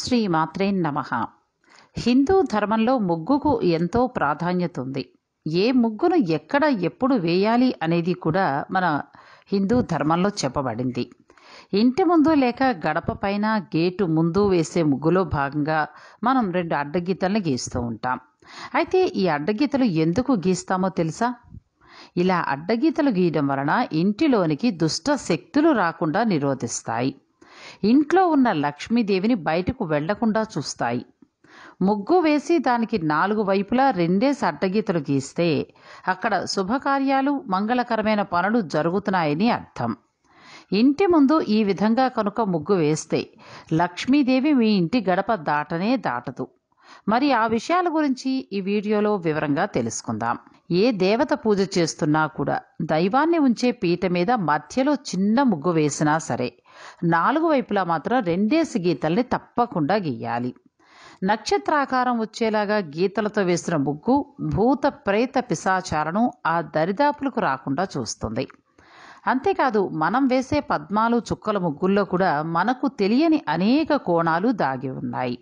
శ్రీ మాత్రే నమ హిందూ ధర్మంలో ముగ్గుకు ఎంతో ప్రాధాన్యత ఉంది ఏ ముగ్గును ఎక్కడ ఎప్పుడు వేయాలి అనేది కూడా మన హిందూ ధర్మంలో చెప్పబడింది ఇంటి ముందు లేక గడప పైన గేటు ముందు వేసే ముగ్గులో భాగంగా మనం రెండు అడ్డగీతలను గీస్తూ ఉంటాం అయితే ఈ అడ్డగీతలు ఎందుకు గీస్తామో తెలుసా ఇలా అడ్డగీతలు గీయడం వలన ఇంటిలోనికి దుష్ట శక్తులు రాకుండా నిరోధిస్తాయి ఇంట్లో ఉన్న లక్ష్మీదేవిని బయటకు వెళ్లకుండా చూస్తాయి ముగ్గు వేసి దానికి నాలుగు వైపులా రెండే అడ్డగీతలు గీస్తే అక్కడ శుభకార్యాలు మంగళకరమైన పనులు జరుగుతున్నాయని అర్థం ఇంటి ముందు ఈ విధంగా కనుక ముగ్గు వేస్తే లక్ష్మీదేవి మీ ఇంటి గడప దాటనే దాటదు మరి ఆ విషయాల గురించి ఈ వీడియోలో వివరంగా తెలుసుకుందాం ఏ దేవత పూజ చేస్తున్నా కూడా దైవాన్ని ఉంచే పీట మీద మధ్యలో చిన్న ముగ్గు వేసినా సరే నాలుగు వైపులా మాత్రం రెండేసి గీతల్ని తప్పకుండా గీయాలి నక్షత్రాకారం వచ్చేలాగా గీతలతో వేసిన ముగ్గు భూత ప్రేత పిశాచారను ఆ దరిదాపులకు రాకుండా చూస్తుంది అంతేకాదు మనం వేసే పద్మాలు చుక్కల ముగ్గుల్లో కూడా మనకు తెలియని అనేక కోణాలు దాగి ఉన్నాయి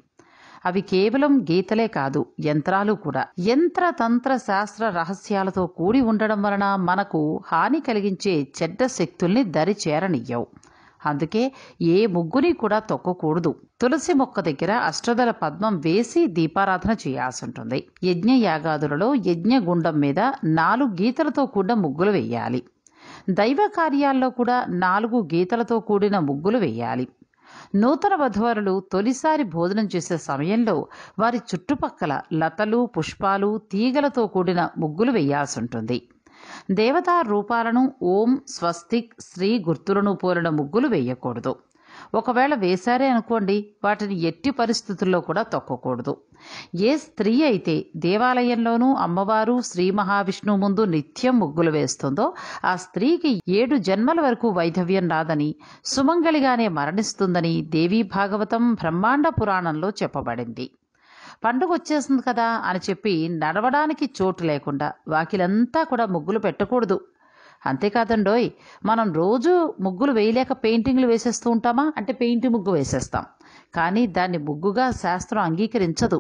అవి కేవలం గీతలే కాదు యంత్రాలు కూడా యంత్ర తంత్ర శాస్త్ర రహస్యాలతో కూడి ఉండడం వలన మనకు హాని కలిగించే చెడ్డ శక్తుల్ని దరి చేరనియ్యవు అందుకే ఏ ముగ్గుని కూడా తొక్కకూడదు తులసి మొక్క దగ్గర అష్టదల పద్మం వేసి దీపారాధన చేయాల్సి ఉంటుంది యజ్ఞ యాగాదులలో యజ్ఞ గుండం మీద నాలుగు గీతలతో కూడిన ముగ్గులు వేయాలి దైవ కార్యాల్లో కూడా నాలుగు గీతలతో కూడిన ముగ్గులు వేయాలి నూతన వధువరులు తొలిసారి భోజనం చేసే సమయంలో వారి చుట్టుపక్కల లతలు పుష్పాలు తీగలతో కూడిన ముగ్గులు వేయాల్సి ఉంటుంది దేవతా రూపాలను ఓం స్వస్తిక్ శ్రీ గుర్తులను పోలిన ముగ్గులు వేయకూడదు ఒకవేళ వేశారే అనుకోండి వాటిని ఎట్టి పరిస్థితుల్లో కూడా తొక్కకూడదు ఏ స్త్రీ అయితే దేవాలయంలోనూ అమ్మవారు శ్రీ మహావిష్ణు ముందు నిత్యం ముగ్గులు వేస్తుందో ఆ స్త్రీకి ఏడు జన్మల వరకు వైధవ్యం రాదని సుమంగళిగానే మరణిస్తుందని దేవీ భాగవతం బ్రహ్మాండ పురాణంలో చెప్పబడింది పండుగ వచ్చేసింది కదా అని చెప్పి నడవడానికి చోటు లేకుండా వాకిలంతా కూడా ముగ్గులు పెట్టకూడదు అంతేకాదండోయ్ మనం రోజు ముగ్గులు వేయలేక పెయింటింగ్లు వేసేస్తూ ఉంటామా అంటే పెయింటింగ్ ముగ్గు వేసేస్తాం కానీ దాన్ని ముగ్గుగా శాస్త్రం అంగీకరించదు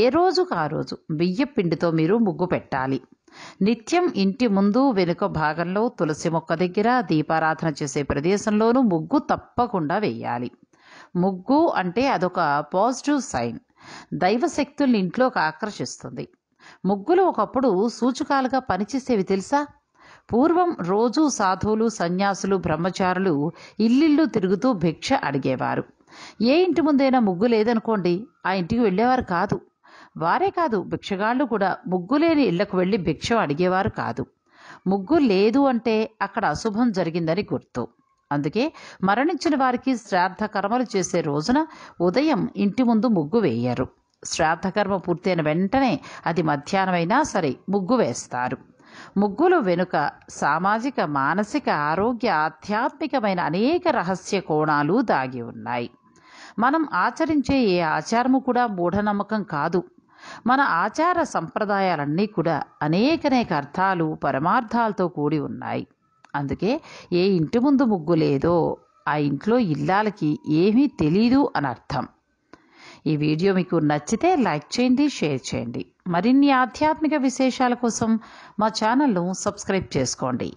ఏ రోజుకు ఆ రోజు బియ్య పిండితో మీరు ముగ్గు పెట్టాలి నిత్యం ఇంటి ముందు వెనుక భాగంలో తులసి మొక్క దగ్గర దీపారాధన చేసే ప్రదేశంలోనూ ముగ్గు తప్పకుండా వేయాలి ముగ్గు అంటే అదొక పాజిటివ్ సైన్ దైవశక్తుల్ని ఇంట్లోకి ఆకర్షిస్తుంది ముగ్గులు ఒకప్పుడు సూచకాలుగా పనిచేసేవి తెలుసా పూర్వం రోజు సాధువులు సన్యాసులు బ్రహ్మచారులు ఇల్లిల్లు తిరుగుతూ భిక్ష అడిగేవారు ఏ ఇంటి ముందైనా ముగ్గు లేదనుకోండి ఆ ఇంటికి వెళ్ళేవారు కాదు వారే కాదు భిక్షగాళ్ళు కూడా ముగ్గు లేని ఇళ్లకు వెళ్ళి భిక్ష అడిగేవారు కాదు ముగ్గు లేదు అంటే అక్కడ అశుభం జరిగిందని గుర్తు అందుకే మరణించిన వారికి శ్రాద్ధ కర్మలు చేసే రోజున ఉదయం ఇంటి ముందు ముగ్గు వేయరు శ్రాద్ధకర్మ పూర్తయిన వెంటనే అది మధ్యాహ్నమైనా సరే ముగ్గు వేస్తారు ముగ్గులు వెనుక సామాజిక మానసిక ఆరోగ్య ఆధ్యాత్మికమైన అనేక రహస్య కోణాలు దాగి ఉన్నాయి మనం ఆచరించే ఏ ఆచారము కూడా మూఢనమ్మకం కాదు మన ఆచార సంప్రదాయాలన్నీ కూడా అనేకనేక అర్థాలు పరమార్థాలతో కూడి ఉన్నాయి అందుకే ఏ ఇంటి ముందు ముగ్గు లేదో ఆ ఇంట్లో ఇల్లాలకి ఏమీ తెలీదు అని అర్థం ఈ వీడియో మీకు నచ్చితే లైక్ చేయండి షేర్ చేయండి మరిన్ని ఆధ్యాత్మిక విశేషాల కోసం మా ఛానల్ను సబ్స్క్రైబ్ చేసుకోండి